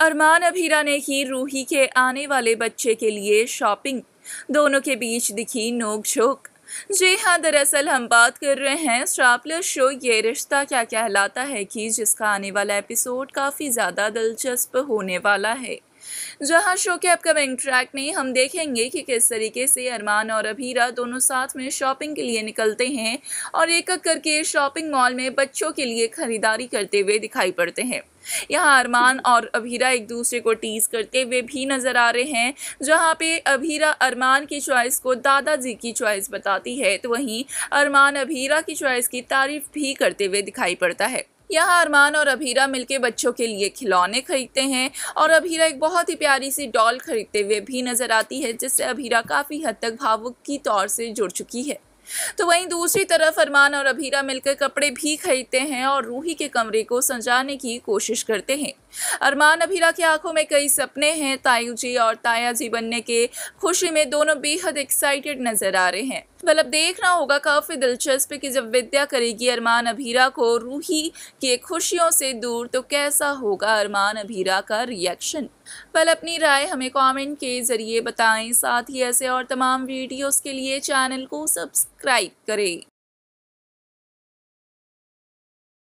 अरमान अभीरा ने ही रूही के आने वाले बच्चे के लिए शॉपिंग दोनों के बीच दिखी नोकझोंक जी हाँ दरअसल हम बात कर रहे हैं स्ट्रापलर शो ये रिश्ता क्या कहलाता है कि जिसका आने वाला एपिसोड काफ़ी ज़्यादा दिलचस्प होने वाला है जहां शो के अपकमिंग ट्रैक में हम देखेंगे कि किस तरीके से अरमान और अभीरा दोनों साथ में शॉपिंग के लिए निकलते हैं और एक एक करके शॉपिंग मॉल में बच्चों के लिए खरीदारी करते हुए दिखाई पड़ते हैं यहाँ अरमान और अभीरा एक दूसरे को टीज करते हुए भी नजर आ रहे हैं जहाँ पे अभीरा अरमान की चॉइस को दादाजी की चॉइस बताती है तो वहीं अरमान अभीरा की चॉइस की तारीफ भी करते हुए दिखाई पड़ता है यहाँ अरमान और अभीरा मिलके बच्चों के लिए खिलौने खरीदते हैं और अभीरा एक बहुत ही प्यारी सी डॉल खरीदते हुए भी नज़र आती है जिससे अभीरा काफ़ी हद तक भावुक की तौर से जुड़ चुकी है तो वहीं दूसरी तरफ अरमान और अभीरा मिलकर कपड़े भी खरीदते हैं और रूही के कमरे को सजाने की कोशिश करते हैं अरमान अभीरा की आंखों में कई सपने हैं तायू जी और ताया जी बनने के खुशी में दोनों बेहद एक्साइटेड नजर आ रहे हैं मतलब देखना होगा काफ़ी दिलचस्प कि जब विद्या करेगी अरमान अभीरा को रूही के खुशियों से दूर तो कैसा होगा अरमान अभीरा का रिएक्शन पल अपनी राय हमें कमेंट के ज़रिए बताएं साथ ही ऐसे और तमाम वीडियोस के लिए चैनल को सब्सक्राइब करें